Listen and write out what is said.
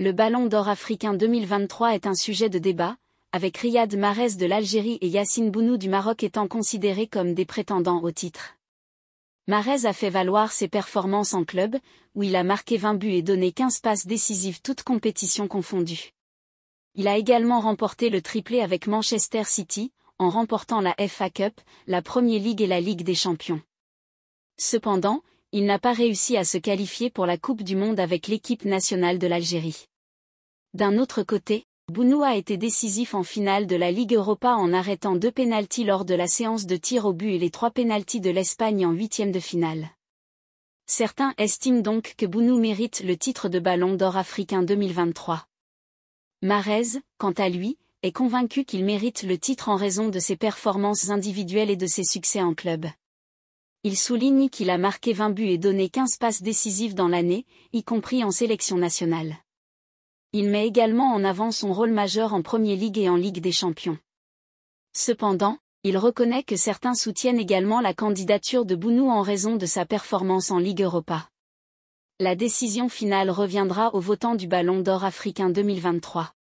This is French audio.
Le Ballon d'Or africain 2023 est un sujet de débat, avec Riyad Mahrez de l'Algérie et Yassine Bounou du Maroc étant considérés comme des prétendants au titre. Mahrez a fait valoir ses performances en club, où il a marqué 20 buts et donné 15 passes décisives toutes compétitions confondues. Il a également remporté le triplé avec Manchester City, en remportant la FA Cup, la Premier League et la Ligue des Champions. Cependant, il n'a pas réussi à se qualifier pour la Coupe du Monde avec l'équipe nationale de l'Algérie. D'un autre côté, Bounou a été décisif en finale de la Ligue Europa en arrêtant deux pénaltys lors de la séance de tir au but et les trois pénaltys de l'Espagne en huitième de finale. Certains estiment donc que Bounou mérite le titre de Ballon d'Or africain 2023. Marez, quant à lui, est convaincu qu'il mérite le titre en raison de ses performances individuelles et de ses succès en club il souligne qu'il a marqué 20 buts et donné 15 passes décisives dans l'année, y compris en sélection nationale. Il met également en avant son rôle majeur en Premier League et en Ligue des Champions. Cependant, il reconnaît que certains soutiennent également la candidature de Bounou en raison de sa performance en Ligue Europa. La décision finale reviendra aux votants du Ballon d'Or africain 2023.